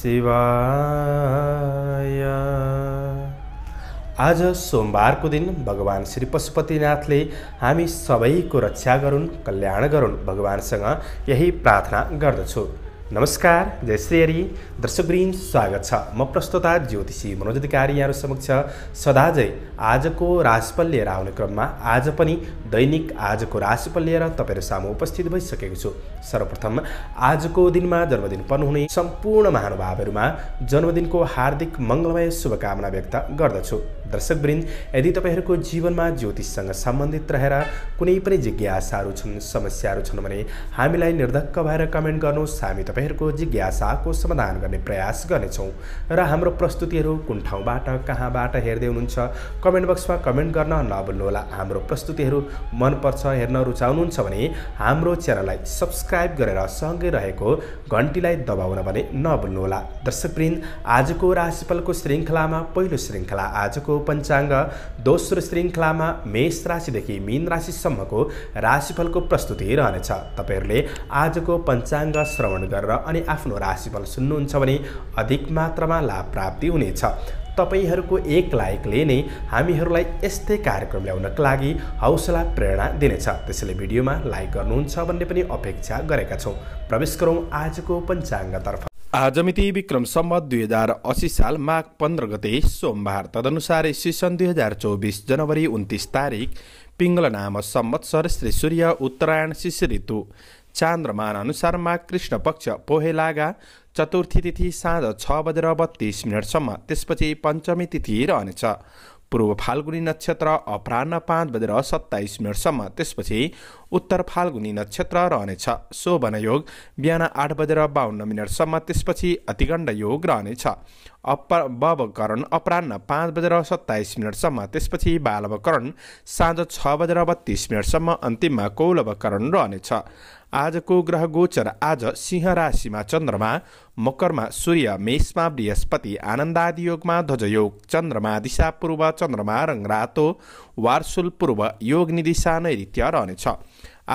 शिवाय आज सोमबारको दिन भगवान श्री पशुपतिनाथले हामी सबैको रक्षा गरून् कल्याण गरून् भगवानसँग यही प्रार्थना गर्दछु नमस्कार जय श्री हरि दर्शकवृन्द स्वागत छ म प्रस्तुता ज्योतिषी मनोज अधिकारी यहाँहरू समक्ष सदाझै आजको राशिफल लिएर आउने क्रममा आज पनि दैनिक आजको राशिफल लिएर तपाईँहरू सामु उपस्थित भइसकेको छु सर्वप्रथम आजको दिनमा जन्मदिन पर्नुहुने सम्पूर्ण महानुभावहरूमा जन्मदिनको हार्दिक मङ्गलमय शुभकामना व्यक्त गर्दछु दर्शकवृन्द यदि तपाईँहरूको जीवनमा ज्योतिषसँग सम्बन्धित रहेर कुनै पनि जिज्ञासाहरू छन् समस्याहरू छन् भने हामीलाई निर्धक्क भएर कमेन्ट गर्नुहोस् हामी तपाईँहरूको जिज्ञासाको समाधान गर्ने प्रयास गर्नेछौँ र हाम्रो प्रस्तुतिहरू कुन ठाउँबाट कहाँबाट हेर्दै हुनुहुन्छ कमेन्ट बक्समा कमेन्ट गर्न नभुल्नुहोला हाम्रो प्रस्तुतिहरू मनपर्छ हेर्न रुचाउनुहुन्छ भने हाम्रो च्यानललाई सब्सक्राइब गरेर सँगै रहेको घन्टीलाई दबाउन भने नभुल्नुहोला दर्शकवृन्द आजको राशिफलको श्रृङ्खलामा पहिलो श्रृङ्खला आजको पञ्चाङ्ग दोस्रो श्रृङ्खलामा मेष राशिदेखि मीन राशिसम्मको राशिफलको प्रस्तुति रहनेछ तपाईँहरूले आजको पञ्चाङ्ग श्रवण गरेर अनि आफ्नो राशिफल सुन्नुहुन्छ भने अधिक मात्रामा लाभ प्राप्ति हुनेछ तपाईँहरूको एक लाइकले नै हामीहरूलाई यस्तै कार्यक्रम ल्याउनका लागि हौसला प्रेरणा दिनेछ त्यसैले भिडियोमा लाइक गर्नुहुन्छ भन्ने पनि अपेक्षा गरेका छौँ प्रवेश गरौँ आजको पञ्चाङ्गतर्फ आजमिति विक्रम सम्म दुई हजार असी साल माघ पन्ध्र गते सोमबार तदनुसार सिसन दुई हजार चौबिस जनवरी उन्तिस तारिक पिङ्गल नाम सम्मत श्री सूर्य उत्तरायण शिष्य ऋतु चान्द्रमान अनुसार माघ कृष्ण पक्ष पोहेलागा चतुर्थी तिथि साँझ छ बजेर बत्तिस मिनटसम्म त्यसपछि पञ्चमी तिथि रहनेछ पूर्व फाल्गुनी नक्षत्र अपरान्न पाँच बजेर सत्ताइस मिनटसम्म त्यसपछि उत्तर फाल्गुनी नक्षत्र रहनेछ शोभन योग बिहान आठ बजेर बाहन्न मिनटसम्म त्यसपछि अतिगण्ड योग रहनेछ अप बवकरण अपरान्न पाँच बजेर सत्ताइस मिनटसम्म त्यसपछि बालवकरण साँझ छ बजेर बत्तिस मिनटसम्म अन्तिममा कौलवकरण रहनेछ आजको ग्रह गोचर आज सिंह राशिमा चन्द्रमा मकरमा सूर्य मेषमा बृहस्पति आनन्दादि योगमा ध्वजयोग चन्द्रमा दिशा पूर्व चन्द्रमा रङरातो वार्सुल पूर्व योग निदिशा नै रहनेछ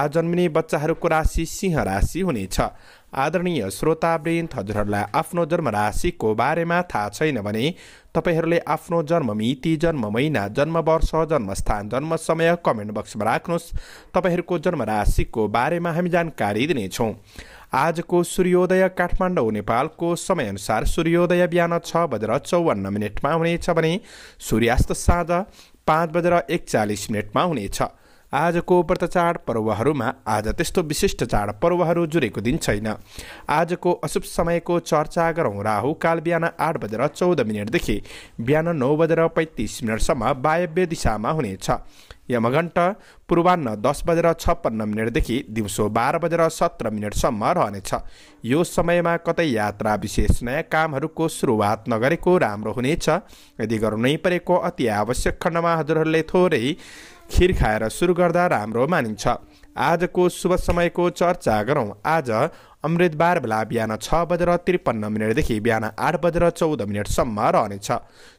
आज जन्मिने बच्चाहरूको राशि सिंह राशि हुनेछ आदरणीय श्रोतावृन्द हजुरहरूलाई आफ्नो जन्म राशिको बारेमा थाहा छैन भने तपाईँहरूले आफ्नो जन्म मिति जन्म महिना जन्म वर्ष जन्मस्थान जन्म समय कमेन्ट बक्समा राख्नुहोस् तपाईँहरूको जन्म राशिको बारेमा हामी जानकारी दिनेछौँ आजको सूर्योदय काठमाडौँ नेपालको समयअनुसार सूर्योदय बिहान छ बजेर चौवन्न मिनटमा हुनेछ भने सूर्यास्त साँझ पाँच बजेर एकचालिस मिनटमा हुनेछ आजको व्रत पर्वहरूमा आज त्यस्तो विशिष्ट चाड चाडपर्वहरू जुरेको दिन छैन आजको अशुभ समयको चर्चा गरौँ राहु काल बिहान आठ बजेर चौध मिनटदेखि बिहान नौ बजेर पैँतिस मिनटसम्म वायव्य दिशामा हुनेछ यमघण्ट पूर्वान्न दस बजेर छप्पन्न मिनटदेखि दिउँसो बाह्र बजेर सत्र मिनटसम्म रहनेछ यो समयमा कतै यात्रा विशेष नयाँ कामहरूको सुरुवात नगरेको राम्रो हुनेछ यदि गर्नै परेको अति आवश्यक खण्डमा हजुरहरूले थोरै खिर खाएर सुरु गर्दा राम्रो मानिन्छ आजको शुभ समयको चर्चा गरौँ आज अमृतबार बेला बिहान छ बजेर त्रिपन्न मिनटदेखि बिहान आठ बजेर चौध मिनटसम्म रहनेछ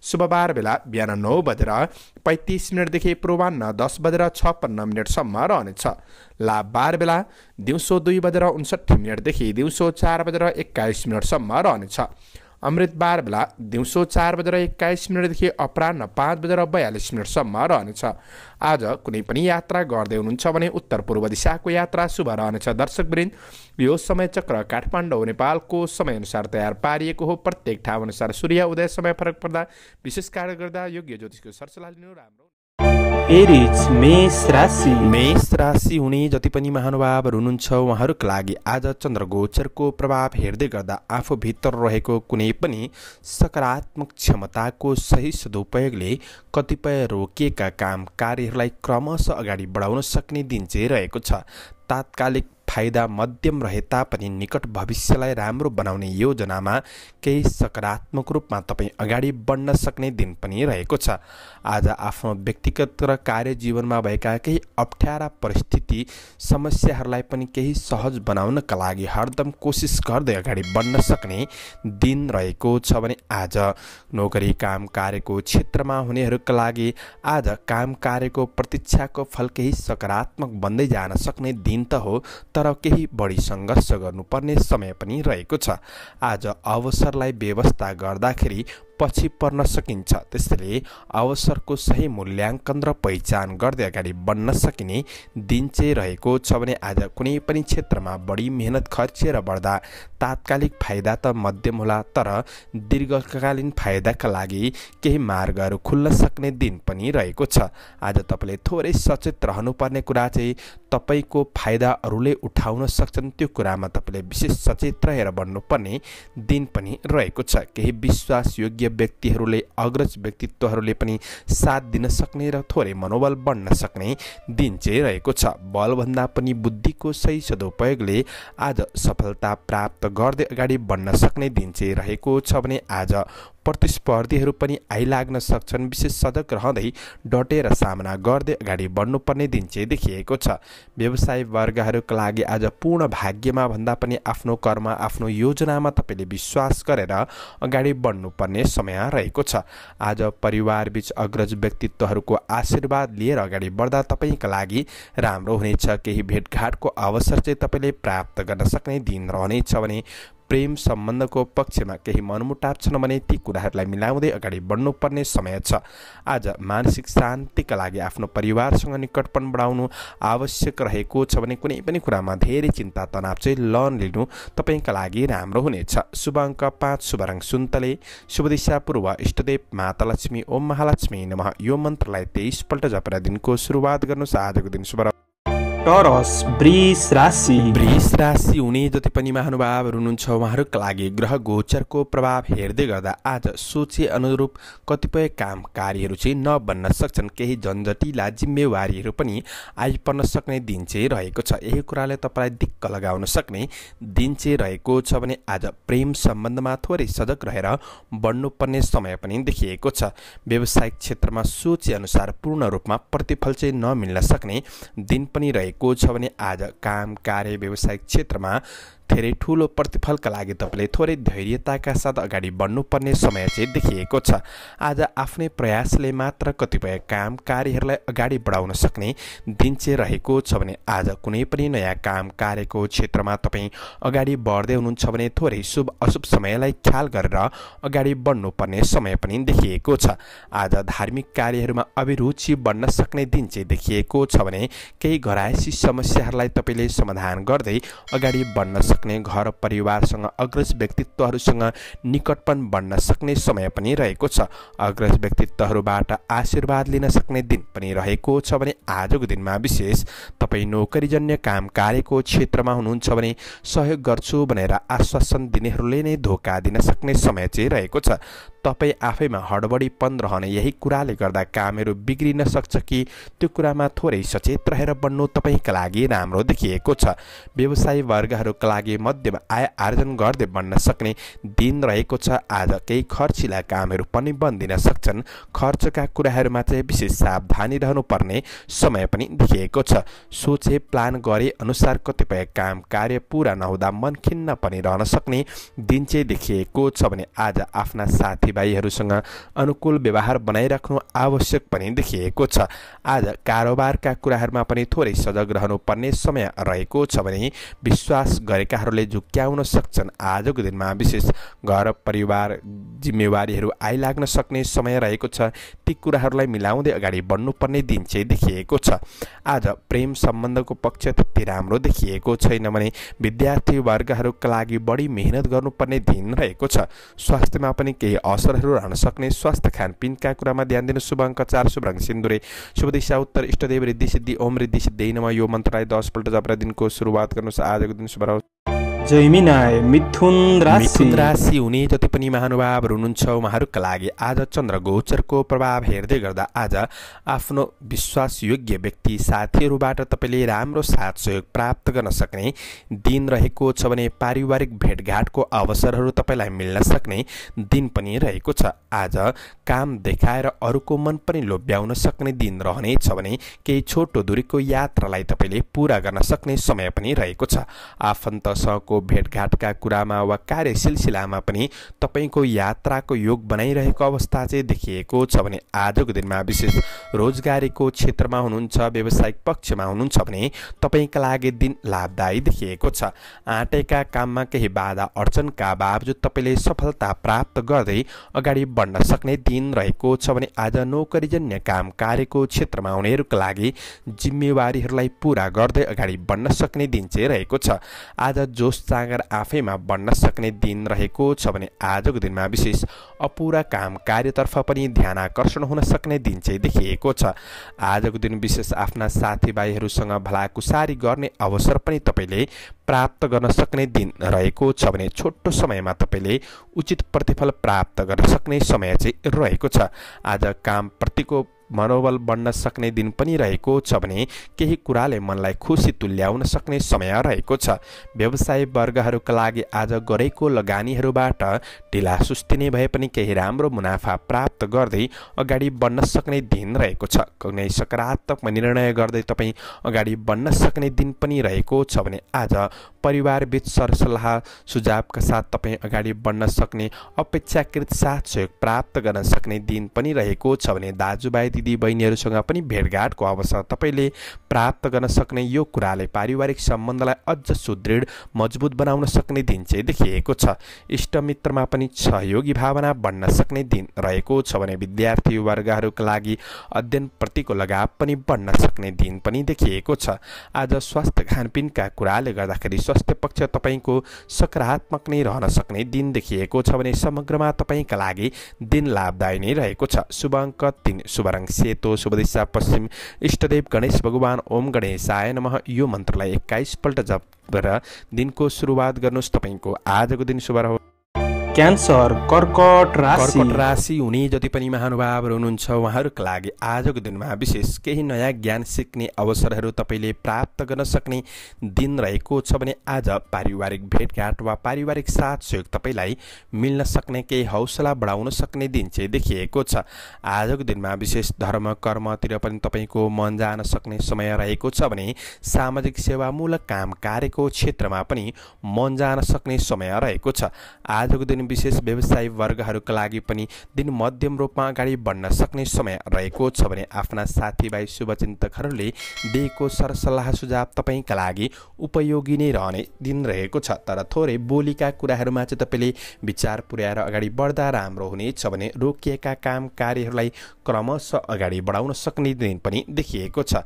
शुभबार बेला बिहान नौ बजेर पैँतिस मिनटदेखि पूर्वान्न दस बजेर छप्पन्न मिनटसम्म रहनेछ लाभबार बेला दिउँसो दुई बजेर उन्सठी मिनटदेखि दिउँसो चार बजेर एक्काइस मिनटसम्म रहनेछ अमृतबार बेला दिउँसो चार बजेर एक्काइस मिनटदेखि अपरान्न पाँच बजेर बयालिस मिनटसम्म रहनेछ आज कुनै पनि यात्रा गर्दै हुनुहुन्छ भने उत्तर पूर्व दिशाको यात्रा शुभ रहनेछ दर्शकवृन्द यो समय चक्र काठमाडौँ नेपालको समयअनुसार तयार पारिएको हो प्रत्येक ठाउँअनुसार सूर्य उदय समय फरक पर्दा विशेष कार्य गर्दा योग्य ज्योतिषको सरसल्लाह लिनु राम्रो एरिज मेष राशि मेष राशि हुने जति पनि महानुभावहरू हुनुहुन्छ उहाँहरूको लागि आज गोचरको प्रभाव हेर्दै गर्दा आफूभित्र रहेको कुनै पनि सकारात्मक क्षमताको सही सदुपयोगले कतिपय रोकिएका काम कार्यहरूलाई क्रमशः अगाडि बढाउन सक्ने दिन चाहिँ रहेको छ तात्कालिक फाइदा मध्यम रहे तापनि निकट भविष्यलाई राम्रो बनाउने योजनामा केही सकारात्मक रूपमा तपाईँ अगाडि बढ्न सक्ने दिन पनि रहेको छ आज आफ्नो व्यक्तिगत र कार्यजीवनमा भएका केही अप्ठ्यारा परिस्थिति समस्याहरूलाई पनि केही सहज बनाउनका लागि हरदम कोसिस गर्दै अगाडि बढ्न सक्ने दिन रहेको छ भने आज नोकरी काम कार्यको क्षेत्रमा हुनेहरूका लागि आज काम कार्यको प्रतीक्षाको फल केही सकारात्मक बन्दै जान सक्ने दिन त हो तर तर केही बढी सङ्घर्ष गर्नुपर्ने समय पनि रहेको छ आज अवसरलाई व्यवस्था गर्दाखेरि पछि पर्न सकिन्छ त्यसैले अवसरको सही मूल्याङ्कन र पहिचान गर्दै अगाडि बढ्न सकिने दिन चाहिँ रहेको छ भने आज कुनै पनि क्षेत्रमा बढी मेहनत खर्चिएर बढ्दा तात्कालिक फाइदा त मध्यम होला तर दीर्घकालीन फाइदाका लागि केही मार्गहरू खुल्न सक्ने दिन पनि रहेको छ आज तपाईँले थोरै सचेत रहनुपर्ने कुरा चाहिँ तपाईँको फाइदा अरूले उठाउन सक्छन् त्यो कुरामा तपाईँले विशेष सचेत रहेर बढ्नुपर्ने दिन पनि रहेको छ केही विश्वासयोग्य योग्य व्यक्तिहरूले अग्रज व्यक्तित्वहरूले पनि साथ दिन सक्ने र थोरै मनोबल बढ्न सक्ने दिन चाहिँ रहेको छ बलभन्दा पनि बुद्धिको सही सदुपयोगले आज सफलता प्राप्त गर्दै अगाडि बढ्न सक्ने दिन चाहिँ रहेको छ भने आज प्रतिस्पर्धीहरू पनि आइलाग्न सक्छन् विशेष सजग रहँदै डटेर सामना गर्दै अगाडि बढ्नुपर्ने दिन चाहिँ देखिएको छ व्यवसाय वर्गहरूका लागि आज पूर्ण भाग्यमा भन्दा पनि आफ्नो कर्म आफ्नो योजनामा तपाईँले विश्वास गरेर अगाडि बढ्नुपर्ने समय रहेको छ आज परिवारबीच अग्रज व्यक्तित्वहरूको आशीर्वाद लिएर अगाडि बढ्दा तपाईँका लागि राम्रो हुनेछ केही भेटघाटको अवसर चाहिँ तपाईँले प्राप्त गर्न सक्ने दिन रहनेछ भने प्रेम सम्बन्धको पक्षमा केही मनमुटाप छन् भने ती कुराहरूलाई मिलाउँदै अगाडि बढ्नुपर्ने समय छ आज मानसिक शान्तिका लागि आफ्नो परिवारसँग निकटपन बढाउनु आवश्यक रहेको छ भने कुनै पनि कुरामा धेरै चिन्ता तनाव चाहिँ लर्न लिनु तपाईँका लागि राम्रो हुनेछ शुभ अङ्क पाँच शुभ रङ सुन्तले शुभ दिशा पूर्व इष्टदेव माता लक्ष्मी ओम महालक्ष्मी नमः यो मन्त्रलाई तेइसपल्ट जपरा दिनको सुरुवात गर्नुहोस् आजको दिन शुभ टरस वृष राशि वृष राशि हुने जति पनि महानुभावहरू हुनुहुन्छ उहाँहरूको लागि ग्रह गोचरको प्रभाव हेर्दै गर्दा आज सोचे अनुरूप कतिपय काम कार्यहरू चाहिँ नबन्न सक्छन् केही झन्झटिला जिम्मेवारीहरू पनि आइपर्न सक्ने दिन चाहिँ रहेको छ यही कुराले तपाईँलाई दिक्क लगाउन सक्ने दिन चाहिँ रहेको छ भने आज प्रेम सम्बन्धमा थोरै सजग रहेर बढ्नुपर्ने समय पनि देखिएको छ व्यावसायिक क्षेत्रमा सोचे अनुसार पूर्ण रूपमा प्रतिफल चाहिँ नमिल्न सक्ने दिन पनि रहेको भएको छ भने आज काम कार्य व्यवसायिक क्षेत्रमा धेरै ठुलो प्रतिफलका लागि तपाईँले थोरै धैर्यताका साथ अगाडि बढ्नुपर्ने समय चाहिँ देखिएको छ आज आफ्नै प्रयासले मात्र कतिपय काम कार्यहरूलाई अगाडि बढाउन सक्ने दिन चाहिँ रहेको छ भने आज कुनै पनि नयाँ काम कार्यको क्षेत्रमा तपाईँ अगाडि बढ्दै हुनुहुन्छ भने थोरै शुभ अशुभ समयलाई ख्याल गरेर अगाडि बढ्नुपर्ने समय पनि देखिएको छ आज धार्मिक कार्यहरूमा अभिरुचि बढ्न सक्ने दिन चाहिँ देखिएको छ भने केही घरायसी समस्याहरूलाई तपाईँले समाधान गर्दै अगाडि बढ्न सक्ने घर परिवारसँग अग्रज व्यक्तित्वहरूसँग निकटपन बन्न सक्ने समय पनि रहेको छ अग्रज व्यक्तित्वहरूबाट आशीर्वाद लिन सक्ने दिन पनि रहेको छ भने आजको दिनमा विशेष तपाईँ नोकरीजन्य काम कार्यको क्षेत्रमा हुनुहुन्छ भने सहयोग गर्छु भनेर आश्वासन दिनेहरूले नै धोका दिन सक्ने समय चाहिँ रहेको छ तपाईँ आफैमा हडबडीपन रहने यही कुराले गर्दा कामहरू बिग्रिन सक्छ कि त्यो कुरामा थोरै सचेत रहेर बन्नु तपाईँका लागि राम्रो देखिएको छ व्यवसाय वर्गहरूका लागि लागि मध्यम आय आर्जन गर्दै बन्न सक्ने दिन रहेको छ आज केही खर्चिला कामहरू पनि बन्दिन सक्छन् खर्चका कुराहरूमा चाहिँ विशेष सावधानी रहनुपर्ने समय पनि देखिएको छ सोचे प्लान गरे अनुसार कतिपय काम कार्य पुरा नहुँदा मन खिन्न पनि रहन सक्ने दिन चाहिँ देखिएको छ भने आज आफ्ना साथीभाइहरूसँग अनुकूल व्यवहार बनाइराख्नु आवश्यक पनि देखिएको छ आज कारोबारका कुराहरूमा पनि थोरै सजग रहनुपर्ने समय रहेको छ भने विश्वास गरेका भएकाहरूले झुक्क्याउन सक्छन् आजको दिनमा विशेष घर परिवार जिम्मेवारीहरू आइलाग्न सक्ने समय रहेको छ ती कुराहरूलाई मिलाउँदै अगाडि बढ्नुपर्ने दिन चाहिँ देखिएको छ आज प्रेम सम्बन्धको पक्ष त्यति राम्रो देखिएको छैन भने विद्यार्थीवर्गहरूका लागि बढी मेहनत गर्नुपर्ने दिन रहेको छ स्वास्थ्यमा पनि केही असरहरू रहन सक्ने स्वास्थ्य खानपिनका कुरामा ध्यान दिनु शुभ अङ्क चार शुभ सिन्दुरे शुभ दिशा उत्तर इष्टदेव रिद्धि सिद्धि ओम रिद्धि सिद्धि नम यो मन्त्रालय दसपल्ट जबरा दिनको सुरुवात गर्नुहोस् आजको दिन शुभ जयमिनाय मिथुन राशि मिथुन राशि हुने जति पनि महानुभावहरू हुनुहुन्छ उहाँहरूका लागि आज चन्द्र गोचरको प्रभाव हेर्दै गर्दा आज आफ्नो विश्वासयोग्य व्यक्ति साथीहरूबाट तपाईँले राम्रो साथ सहयोग प्राप्त गर्न सक्ने दिन रहेको छ भने पारिवारिक भेटघाटको अवसरहरू तपाईँलाई मिल्न सक्ने दिन पनि रहेको छ आज काम देखाएर अरूको मन पनि लोभ्याउन सक्ने दिन रहनेछ भने केही छोटो दूरीको यात्रालाई तपाईँले पुरा गर्न सक्ने समय पनि रहेको छ आफन्तसँग तपाईँको भेटघाटका कुरामा वा कार्य सिलसिलामा पनि तपाईँको यात्राको योग बनाइरहेको अवस्था चाहिँ देखिएको छ भने आजको दिनमा विशेष रोजगारीको क्षेत्रमा हुनुहुन्छ व्यावसायिक पक्षमा हुनुहुन्छ भने तपाईँका लागि दिन लाभदायी देखिएको छ आँटेका काममा केही बाधा अडचनका बावजुद तपाईँले सफलता प्राप्त गर्दै अगाडि बढ्न सक्ने दिन रहेको छ भने आज नोकरीजन्य काम कार्यको क्षेत्रमा उनीहरूका लागि जिम्मेवारीहरूलाई पुरा गर्दै अगाडि बढ्न सक्ने दिन चाहिँ रहेको छ आज जोस सागर आफैमा बन्न सक्ने दिन रहेको छ भने आजको दिनमा विशेष अपुरा काम कार्यतर्फ पनि ध्यान आकर्षण हुन सक्ने दिन चाहिँ देखिएको छ आजको दिन विशेष आफ्ना साथीभाइहरूसँग भलाकुसारी गर्ने अवसर पनि तपाईँले प्राप्त गर्न सक्ने दिन रहेको छ भने छोटो समयमा तपाईँले उचित प्रतिफल प्राप्त गर्न सक्ने समय चाहिँ रहेको छ आज कामप्रतिको मनोबल बढ्न सक्ने दिन पनि रहेको छ भने केही कुराले मनलाई खुसी तुल्याउन सक्ने समय रहेको छ व्यवसाय वर्गहरूका लागि आज गरेको लगानीहरूबाट ढिला सुस्तिने भए पनि केही राम्रो मुनाफा प्राप्त गर्दै अगाडि बढ्न सक्ने दिन रहेको छ कुनै सकारात्मक निर्णय गर्दै तपाईँ अगाडि बढ्न सक्ने दिन पनि रहेको छ भने आज परिवारबीच सरसल्लाह सुझावका साथ तपाईँ अगाडि बढ्न सक्ने अपेक्षाकृत साथ सहयोग प्राप्त गर्न सक्ने दिन पनि रहेको छ भने दाजुभाइ दिदी पनि भेटघाटको अवसर तपाईँले प्राप्त गर्न सक्ने यो कुराले पारिवारिक सम्बन्धलाई अझ सुदृढ मजबुत बनाउन सक्ने दिन चाहिँ देखिएको छ इष्टमित्रमा पनि सहयोगी भावना बन्न सक्ने दिन रहेको छ भने विद्यार्थी वर्गहरूका लागि अध्ययनप्रतिको लगाव पनि बढ्न सक्ने दिन पनि देखिएको छ आज स्वास्थ्य खानपिनका कुराले गर्दाखेरि स्वास्थ्य पक्ष तपाईँको सकारात्मक नै रहन सक्ने दिन देखिएको छ भने समग्रमा तपाईँका लागि दिन लाभदायी नै रहेको छ शुभ अङ्क तिन शुभ सेतो शुभ दिशा पश्चिम इष्टदेव गणेश भगवान् ओम गणेशाय नम यो मन्त्रलाई एक्काइसपल्ट जप गरेर दिनको सुरुवात गर्नुहोस् तपाईँको आजको दिन शुभ रहोस् क्यान्सर कर्कट राशि कर्कट राशि हुने जति पनि महानुभावहरू हुनुहुन्छ उहाँहरूको लागि आजको दिनमा विशेष केही नयाँ ज्ञान सिक्ने अवसरहरू तपाईँले प्राप्त गर्न सक्ने दिन रहेको छ भने आज पारिवारिक भेटघाट वा पारिवारिक साथ सहयोग तपाईँलाई मिल्न सक्ने केही हौसला बढाउन सक्ने दिन चाहिँ देखिएको छ आजको दिनमा विशेष धर्म कर्मतिर पनि तपाईँको मन जान सक्ने समय रहेको छ भने सामाजिक सेवामूलक काम कार्यको क्षेत्रमा पनि मन जान सक्ने समय रहेको छ आजको दिन विशेष व्यवसाय वर्गहरूका लागि पनि दिन मध्यम रूपमा अगाडि बढ्न सक्ने समय रहेको छ भने आफ्ना साथीभाइ शुभचिन्तकहरूले दिएको सरसल्लाह सुझाव तपाईँका लागि उपयोगी नै रहने दिन रहेको छ तर थोरै बोलीका कुराहरूमा चाहिँ तपाईँले विचार पुर्याएर अगाडि बढ्दा राम्रो हुनेछ भने रोकिएका काम कार्यहरूलाई क्रमशः अगाडि बढाउन सक्ने दिन पनि देखिएको छ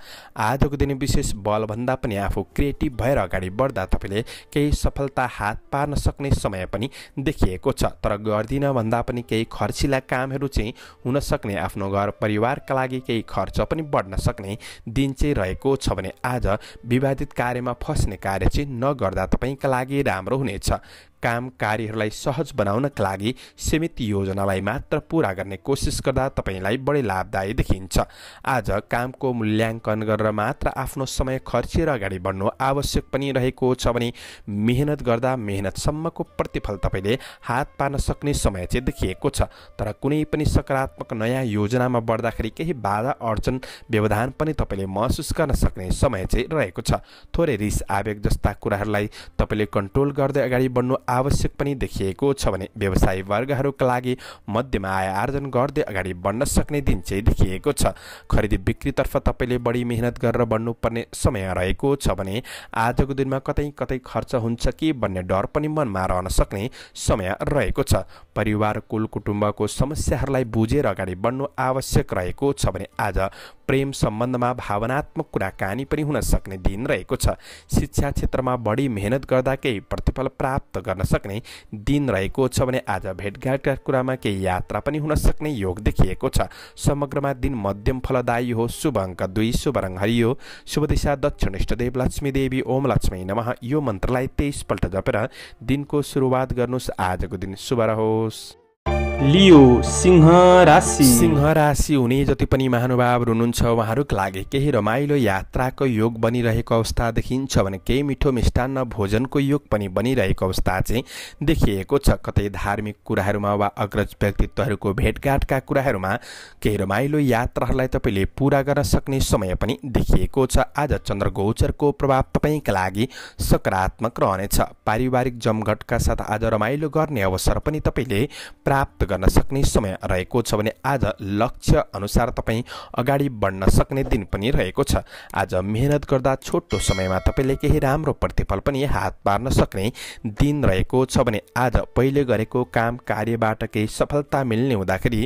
आजको दिन विशेष बलभन्दा पनि आफू क्रिएटिभ भएर अगाडि बढ्दा तपाईँले केही सफलता हात पार्न सक्ने समय पनि देखिएको भएको छ तर गर्दिन भन्दा पनि केही खर्चिला कामहरू चाहिँ हुन सक्ने आफ्नो घर परिवारका लागि केही खर्च पनि बढ्न सक्ने दिन चाहिँ रहेको छ भने आज विवादित कार्यमा फस्ने कार्य चाहिँ नगर्दा तपाईँका लागि राम्रो हुनेछ काम कार्यहरूलाई सहज बनाउनका लागि सीमित योजनालाई मात्र पुरा गर्ने कोसिस गर्दा तपाईँलाई बढी लाभदायी देखिन्छ आज कामको मूल्याङ्कन गरेर मात्र आफ्नो समय खर्चिएर अगाडि बढ्नु आवश्यक पनि रहेको छ भने मेहनत गर्दा मेहनतसम्मको प्रतिफल तपाईँले हात पार्न सक्ने समय चाहिँ देखिएको छ तर कुनै पनि सकारात्मक नयाँ योजनामा बढ्दाखेरि केही बाधा अडचन व्यवधान पनि तपाईँले महसुस गर्न सक्ने समय चाहिँ रहेको छ थोरै रिस आवेग जस्ता कुराहरूलाई तपाईँले कन्ट्रोल गर्दै अगाडि बढ्नु आवश्यक पनि देखिएको छ भने व्यवसायी वर्गहरूका लागि मध्यमा आय आर्जन गर्दै अगाडि बढ्न सक्ने दिन चाहिँ देखिएको छ खरिद बिक्रीतर्फ तपाईँले बढी मेहनत गरेर बढ्नुपर्ने समय रहेको छ भने आजको दिनमा कतै कतै खर्च हुन्छ कि भन्ने डर पनि मनमा रहन सक्ने समय रहेको छ परिवार कुल कुटुम्बको समस्याहरूलाई बुझेर अगाडि बढ्नु आवश्यक रहेको छ भने आज प्रेम सम्बन्धमा भावनात्मक कुराकानी पनि हुन सक्ने दिन रहेको छ शिक्षा क्षेत्रमा बढी मेहनत गर्दा केही प्रतिफल प्राप्त गर्न गर्न सक्ने दिन रहेको छ भने आज भेटघाटका कुरामा केही यात्रा पनि हुन सक्ने योग देखिएको छ समग्रमा दिन मध्यम फलदायी हो शुभ अङ्क दुई शुभ रङ हरियो शुभ दिशा दक्षिण इष्टदेव लक्ष्मी देवी ओम लक्ष्मी नम यो मन्त्रलाई तेइसपल्ट जपेर दिनको सुरुवात गर्नुहोस् आजको दिन शुभ रहोस् लियो सिंह राशि सिंह राशि हुने जति पनि महानुभावहरू हुनुहुन्छ उहाँहरूको लागि केही रमाइलो यात्राको योग बनिरहेको अवस्था देखिन्छ भने केही मिठो मिष्टान्न भोजनको योग पनि बनिरहेको अवस्था चाहिँ देखिएको छ कतै धार्मिक कुराहरूमा वा अग्रज व्यक्तित्वहरूको भेटघाटका कुराहरूमा केही रमाइलो यात्राहरूलाई तपाईँले पुरा गर्न सक्ने समय पनि देखिएको छ आज चन्द्र गोचरको प्रभाव तपाईँका लागि सकारात्मक रहनेछ पारिवारिक जमघटका साथ आज रमाइलो गर्ने अवसर पनि तपाईँले प्राप्त गर्न सक्ने समय रहेको छ भने आज लक्ष्य अनुसार तपाईँ अगाडि बढ्न सक्ने दिन पनि रहेको छ आज मेहनत गर्दा छोटो समयमा तपाईँले केही राम्रो प्रतिफल पनि हात पार्न सक्ने दिन रहेको छ भने आज पहिले गरेको काम कार्यबाट केही सफलता मिल्ने हुँदाखेरि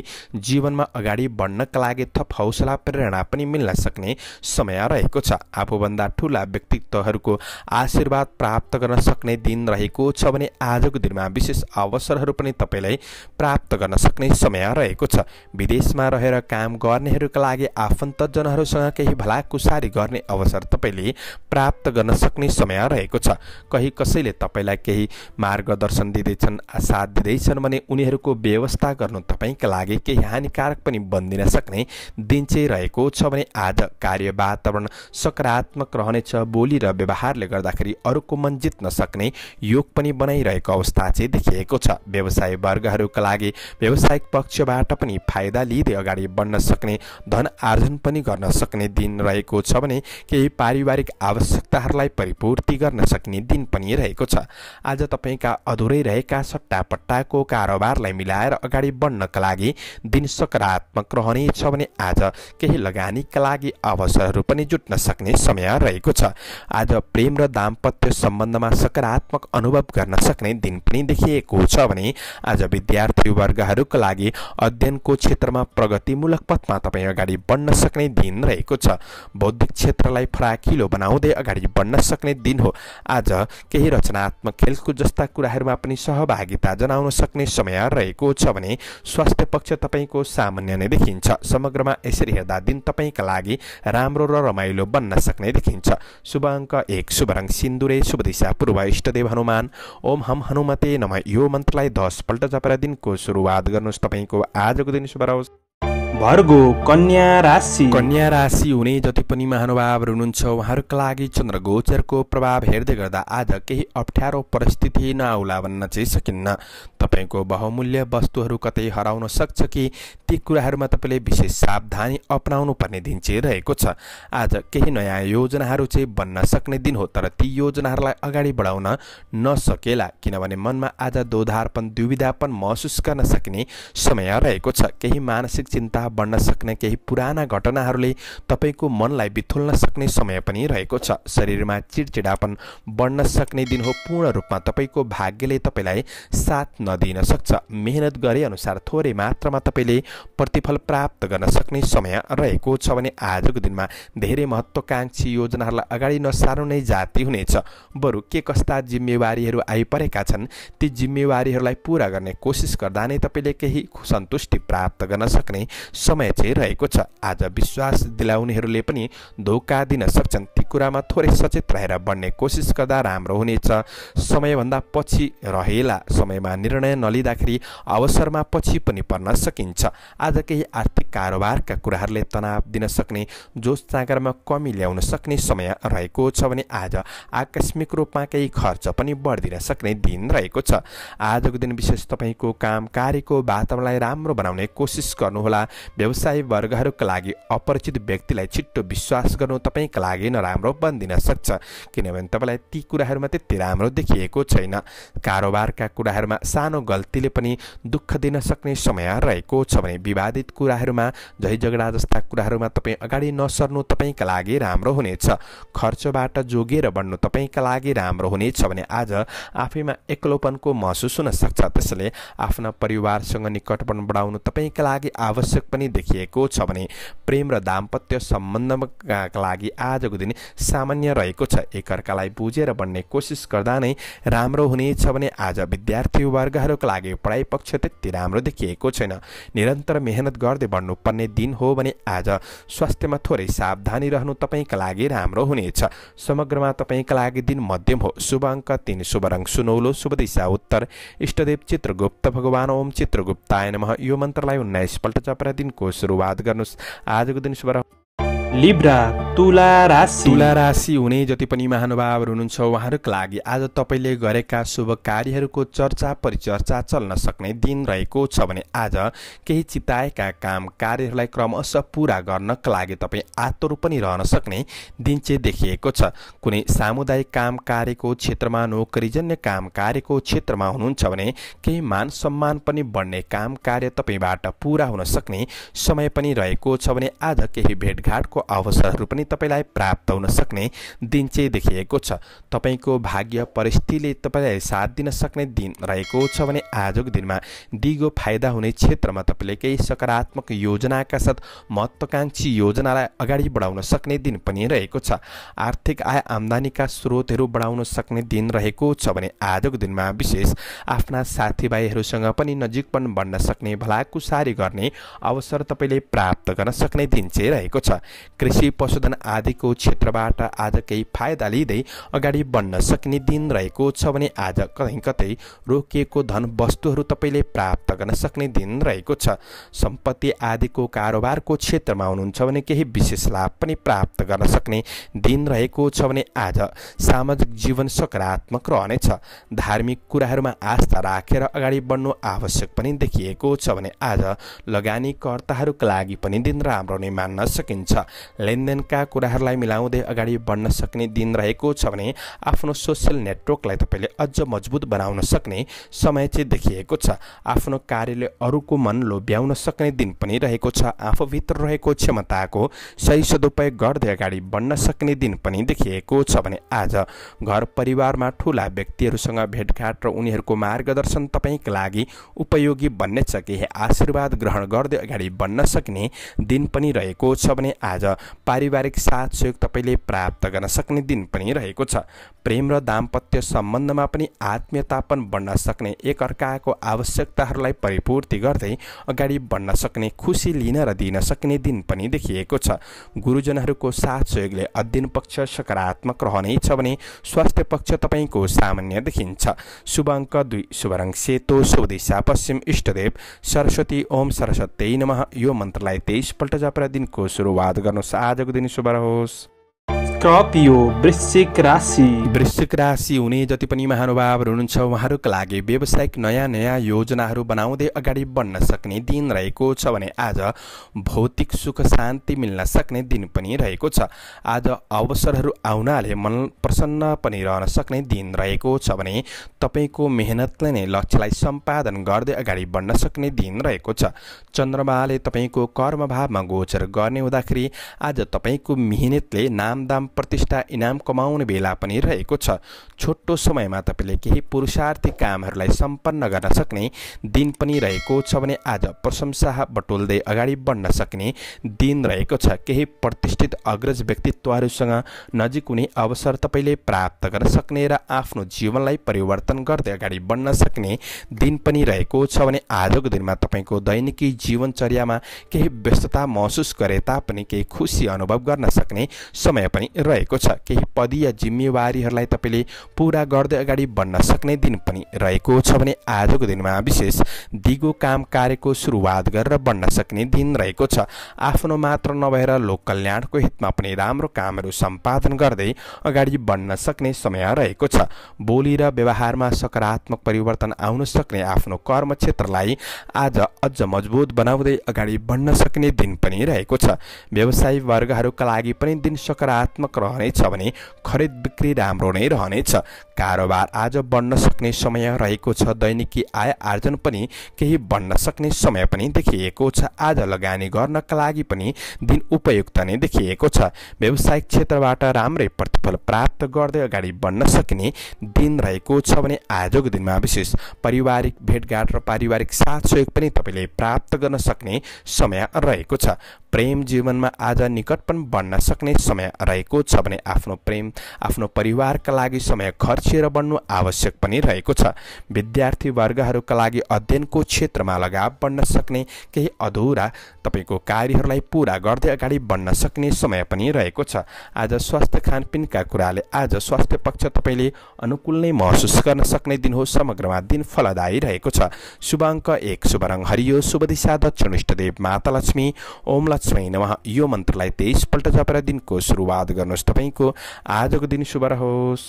जीवनमा अगाडि बढ्नका लागि थप हौसला प्रेरणा पनि मिल्न सक्ने समय रहेको छ आफूभन्दा ठुला व्यक्तित्वहरूको आशीर्वाद प्राप्त गर्न सक्ने दिन रहेको छ भने आजको दिनमा विशेष अवसरहरू पनि तपाईँलाई प्राप्त प्राप्त गर्न सक्ने समय रहेको छ विदेशमा रहेर काम गर्नेहरूका लागि आफन्तजनहरूसँग केही भलाकुसारी गर्ने अवसर तपाईँले प्राप्त गर्न सक्ने समय रहेको छ कहीँ कसैले तपाईँलाई केही मार्गदर्शन दिँदैछन् साथ दिँदैछन् भने उनीहरूको व्यवस्था गर्नु तपाईँका लागि केही हानिकारक पनि बनिदिन सक्ने दिन चाहिँ रहेको छ भने आज कार्य वातावरण सकारात्मक रहनेछ बोली र व्यवहारले गर्दाखेरि अरूको मन जित्न सक्ने योग पनि बनाइरहेको अवस्था चाहिँ देखिएको छ व्यवसाय वर्गहरूका लागि व्यावसायिक पक्षबाट पनि फाइदा लिँदै अगाडि बढ्न सक्ने धन आर्जन पनि गर्न सक्ने दिन रहेको छ भने केही पारिवारिक आवश्यकताहरूलाई परिपूर्ति गर्न सक्ने दिन पनि रहेको छ आज तपाईँका अधुरै रहेका सट्टापट्टाको कारोबारलाई मिलाएर अगाडि बढ्नका लागि दिन सकारात्मक रहनेछ भने आज केही लगानीका लागि अवसरहरू पनि जुट्न सक्ने समय रहेको छ आज प्रेम र दाम्पत्य सम्बन्धमा सकारात्मक अनुभव गर्न सक्ने दिन पनि देखिएको छ भने आज विद्यार्थीवर्ग वर्गहरूका लागि अध्ययनको क्षेत्रमा प्रगतिमूलक पथमा तपाईँ अगाडि बढ्न सक्ने दिन रहेको छ बौद्धिक क्षेत्रलाई फराकिलो बनाउँदै अगाडि बढ्न सक्ने दिन हो आज केही रचनात्मक खेलकुद जस्ता कुराहरूमा पनि सहभागिता जनाउन सक्ने समय रहेको छ भने स्वास्थ्य पक्ष तपाईँको सामान्य नै देखिन्छ समग्रमा यसरी हेर्दा दिन तपाईँका लागि राम्रो र रमाइलो बन्न सक्ने देखिन्छ शुभ अङ्क एक शुभ रङ सिन्दुरे शुभ दिशा पूर्व इष्टदेव हनुमान ओम हम हनुमते नम यो मन्त्रलाई दसपल्ट जपेर दिनको सुरु सुरुवात गर्नुहोस् तपाईँको आजको दिन शुभ रहोस् भर्गो कन्या राशि कन्या राशि हुने जति पनि महानुभावहरू हुनुहुन्छ उहाँहरूका लागि चन्द्र गोचरको प्रभाव हेर्दै गर्दा आज केही अप्ठ्यारो परिस्थिति नआउला भन्न चाहिँ सकिन्न तपाईँको बहुमूल्य वस्तुहरू कतै हराउन सक्छ कि ती कुराहरूमा तपाईँले विशेष सावधानी अपनाउनु पर्ने दिन चाहिँ रहेको छ आज केही नयाँ योजनाहरू चाहिँ बन्न सक्ने दिन हो तर ती योजनाहरूलाई अगाडि बढाउन नसकेला किनभने मनमा आज दोधारपन दुविधापन महसुस गर्न सकिने समय रहेको छ केही मानसिक चिन्ता बढ्न सक्ने केही पुराना घटनाहरूले तपाईँको मनलाई बिथुल्न सक्ने समय पनि रहेको छ शरीरमा चिडचिडापन बढ्न सक्ने दिन हो पूर्ण रूपमा तपाईँको भाग्यले तपाईँलाई साथ नदिन सक्छ मेहनत गरे अनुसार थोरै मात्रामा तपाईँले प्रतिफल प्राप्त गर्न सक्ने समय रहेको छ भने आजको दिनमा धेरै महत्त्वकाङ्क्षी योजनाहरूलाई अगाडि नसार्नु नै जाति हुनेछ बरु के कस्ता जिम्मेवारीहरू आइपरेका छन् ती जिम्मेवारीहरूलाई पुरा गर्ने कोसिस गर्दा नै तपाईँले केही सन्तुष्टि प्राप्त गर्न सक्ने समय चाहिँ रहेको छ आज विश्वास दिलाउनेहरूले पनि धोका दिन सक्छन् ती कुरामा थोरै सचेत रहेर बढ्ने कोसिस गर्दा राम्रो हुनेछ समयभन्दा पछि रहेला समयमा निर्णय नलिँदाखेरि अवसरमा पछि पनि पर्न सकिन्छ आज केही आर्थिक कारोबारका कुराहरूले तनाव दिन सक्ने जोस जागरमा कमी ल्याउन सक्ने समय रहेको छ भने आज आकस्मिक रूपमा केही खर्च पनि बढिदिन सक्ने दिन रहेको छ आजको दिन विशेष तपाईँको काम कार्यको वातावरणलाई राम्रो बनाउने कोसिस गर्नुहोला व्यवसायी वर्गहरूका लागि अपरिचित व्यक्तिलाई छिट्टो विश्वास गर्नु तपाईँका लागि नराम्रो बनिदिन सक्छ किनभने तपाईँलाई ती कुराहरूमा त्यति राम्रो देखिएको छैन कारोबारका कुराहरूमा सानो गल्तीले पनि दुःख दिन सक्ने समय रहेको छ भने विवादित कुराहरूमा झै झगडा जस्ता कुराहरूमा तपाईँ अगाडि नसर्नु तपाईँका लागि राम्रो हुनेछ खर्चबाट जोगेर बढ्नु तपाईँका लागि राम्रो हुनेछ भने आज आफैमा एक्लोपनको महसुस हुन सक्छ त्यसैले आफ्ना परिवारसँग निकटपन बढाउनु तपाईँका लागि आवश्यक पनि देखिएको छ भने प्रेम र दाम्पत्य सम्बन्धका लागि आजको दिन सामान्य रहेको छ एकअर्कालाई बुझेर बन्ने कोसिस गर्दा नै राम्रो हुनेछ भने आज विद्यार्थी वर्गहरूको लागि पढाइ पक्ष त्यति राम्रो देखिएको छैन निरन्तर मेहनत गर्दै बढ्नुपर्ने दिन हो भने आज स्वास्थ्यमा थोरै सावधानी रहनु तपाईँका लागि राम्रो हुनेछ समग्रमा तपाईँका लागि दिन मध्यम हो शुभ अङ्क तिन शुभ रङ सुनौलो शुभ दिशा उत्तर इष्टदेव चित्रगुप्त भगवान ओम चित्रगुप्ताय नमः यो मन्त्रलाई उन्नाइसपल्ट चपरा दिनको सुरुवात गर्नुहोस् आजको दिन शुभ लिब्रा तुला राशि तुला राशि हुने जति पनि महानुभावहरू हुनुहुन्छ उहाँहरूको लागि आज तपाईँले गरेका शुभ कार्यहरूको चर्चा परिचर्चा चल्न सक्ने दिन रहेको छ भने आज केही चिताएका काम कार्यहरूलाई क्रमशः पुरा गर्नका लागि तपाईँ आतुर पनि रहन सक्ने दिन चाहिँ देखिएको छ कुनै सामुदायिक काम कार्यको क्षेत्रमा नोकरीजन्य काम कार्यको क्षेत्रमा हुनुहुन्छ भने केही मान सम्मान पनि बढ्ने काम कार्य तपाईँबाट पुरा हुन सक्ने समय पनि रहेको छ भने आज केही भेटघाटको अवसरहरू पनि तपाईँलाई प्राप्त हुन सक्ने दिन चाहिँ देखिएको छ तपाईँको भाग्य परिस्थितिले तपाईँलाई साथ दिन सक्ने दिन रहेको छ भने आजको दिनमा दिगो फाइदा हुने क्षेत्रमा तपाईँले केही सकारात्मक योजनाका साथ महत्त्वकाङ्क्षी योजनालाई अगाडि बढाउन सक्ने दिन पनि रहेको छ आर्थिक आय आम्दानीका स्रोतहरू बढाउन सक्ने दिन रहेको छ भने आजको दिनमा विशेष आफ्ना साथीभाइहरूसँग पनि नजिकपन बढ्न सक्ने भलाकुसारी गर्ने अवसर तपाईँले प्राप्त गर्न सक्ने दिन चाहिँ रहेको छ कृषि पशुधन आदिको क्षेत्रबाट आज केही फाइदा लिँदै अगाडि बढ्न सकिने दिन रहेको छ भने आज कतै कतै रोकिएको धन वस्तुहरू तपाईँले प्राप्त गर्न सक्ने दिन रहेको छ सम्पत्ति आदिको कारोबारको क्षेत्रमा हुनुहुन्छ भने केही विशेष लाभ पनि प्राप्त गर्न सक्ने दिन रहेको छ भने आज सामाजिक जीवन सकारात्मक रहनेछ धार्मिक कुराहरूमा आस्था राखेर अगाडि बढ्नु आवश्यक पनि देखिएको छ भने आज लगानीकर्ताहरूका लागि पनि दिन राम्रो नै मान्न सकिन्छ लेनदेनका कुराहरूलाई मिलाउँदै अगाडि बढ्न सक्ने दिन रहेको छ भने आफ्नो सोसियल नेटवर्कलाई तपाईँले अझ मजबुत बनाउन सक्ने समय चाहिँ देखिएको छ आफ्नो कार्यले अरूको मन लोभ्याउन सक्ने दिन पनि रहेको छ आफूभित्र रहेको क्षमताको सही सदुपयोग गर्दै अगाडि बढ्न सक्ने दिन पनि देखिएको छ भने आज घर परिवारमा ठुला व्यक्तिहरूसँग भेटघाट र उनीहरूको मार्गदर्शन तपाईँको लागि उपयोगी बन्नेछ केही आशीर्वाद ग्रहण गर्दै अगाडि बढ्न सक्ने दिन पनि रहेको छ भने आज पारिवारिक साथ सहयोग तपाईँले प्राप्त गर्न सक्ने दिन पनि रहेको छ प्रेम र दाम्पत्य सम्बन्धमा पनि आत्मीयतापन बढ्न सक्ने एकअर्काको आवश्यकताहरूलाई परिपूर्ति गर्दै अगाडि बढ्न सक्ने खुसी लिन र दिन सक्ने दिन पनि देखिएको छ गुरुजनहरूको साथ सहयोगले अध्ययन पक्ष सकारात्मक रहनेछ भने स्वास्थ्य पक्ष तपाईँको सामान्य देखिन्छ शुभ अङ्क दुई शुभ रङ सेतो शुभ पश्चिम इष्टदेव सरस्वती ओम सरस्वती नमः यो मन्त्रलाई तेइसपल्ट जापरा दिनको सुरुवात गर्नु Adrago ah, Denício Barros, Scorpio वृश्चिक राशि वृश्चिक राशि हुने जति पनि महानुभावहरू हुनुहुन्छ उहाँहरूको लागि व्यावसायिक नयाँ नयाँ योजनाहरू बनाउँदै अगाडि बढ्न सक्ने दिन रहेको छ भने आज भौतिक सुख शान्ति मिल्न सक्ने दिन पनि रहेको छ आज अवसरहरू आउनाले मन प्रसन्न पनि रहन सक्ने दिन रहेको छ भने तपाईँको मेहनतले नै लक्ष्यलाई सम्पादन गर्दै अगाडि बढ्न सक्ने दिन रहेको छ चन्द्रमाले तपाईँको कर्मभावमा गोचर गर्ने हुँदाखेरि आज तपाईँको मिहिनेतले नामदाम प्रतिष्ठा इनाम कमाउने बेला पनि रहेको छ छोटो समयमा तपाईँले केही पुरुषार्थी कामहरूलाई सम्पन्न गर्न सक्ने दिन पनि रहेको छ भने आज प्रशंसा बटुल्दै अगाडि बढ्न सक्ने दिन रहेको छ केही प्रतिष्ठित अग्रज व्यक्तित्वहरूसँग नजिक हुने अवसर तपाईँले प्राप्त गर्न सक्ने र आफ्नो जीवनलाई परिवर्तन गर्दै अगाडि बढ्न सक्ने दिन पनि रहेको छ भने आजको दिनमा तपाईँको दैनिकी जीवनचर्यामा केही व्यस्तता महसुस गरे तापनि केही खुसी अनुभव गर्न सक्ने समय पनि रहेको छ केही पद या जिम्मेवारीहरूलाई तपाईँले पुरा गर्दै अगाडि बढ्न सक्ने दिन पनि रहेको छ भने आजको दिनमा विशेष दिगो काम कार्यको सुरुवात गरेर बढ्न सक्ने दिन रहेको छ आफ्नो मात्र नभएर लोक कल्याणको हितमा पनि राम्रो कामहरू सम्पादन गर्दै अगाडि बढ्न सक्ने समय रहेको छ बोली र व्यवहारमा सकारात्मक परिवर्तन आउन सक्ने आफ्नो कर्म क्षेत्रलाई आज अझ मजबुत बनाउँदै अगाडि बढ्न सक्ने दिन पनि रहेको छ व्यवसायी वर्गहरूका लागि पनि दिन सकारात्मक सकारात्मक रहनेछ भने खरिद बिक्री राम्रो नै रहनेछ कारोबार आज बढ्न सक्ने समय रहेको छ दैनिकी आय आर्जन पनि केही बढ्न सक्ने समय पनि देखिएको छ आज लगानी गर्नका लागि पनि दिन उपयुक्त नै देखिएको छ व्यावसायिक क्षेत्रबाट राम्रै प्रतिफल प्राप्त गर्दै अगाडि बढ्न सक्ने दिन रहेको छ भने आजको दिनमा विशेष पारिवारिक भेटघाट र पारिवारिक साथ सहयोग पनि तपाईँले प्राप्त गर्न सक्ने समय रहेको छ प्रेम जीवनमा आज निकटपन बढ्न सक्ने समय रहेको छ भने आफ्नो प्रेम आफ्नो परिवारका लागि समय खर्चिएर बढ्नु आवश्यक पनि रहेको छ विद्यार्थी वर्गहरूका लागि अध्ययनको क्षेत्रमा लगाव बढ्न सक्ने केही अधुरा तपाईँको कार्यहरूलाई पुरा गर्दै अगाडि बढ्न सक्ने समय पनि रहेको छ आज स्वास्थ्य खानपिनका कुराले आज स्वास्थ्य पक्ष तपाईँले अनुकूल नै महसुस गर्न सक्ने दिन हो समग्रमा दिन फलदायी रहेको छ शुभ अङ्क एक शुभ रङ हरियो शुभ दिशा दक्षिण इष्टदेव माता लक्ष्मी ओम लक्ष्मी स्वैन उहाँ यो मन्त्रलाई तेइसपल्ट जपेर दिनको सुरुवात गर्नुहोस् तपाईँको आजको दिन शुभ रहोस्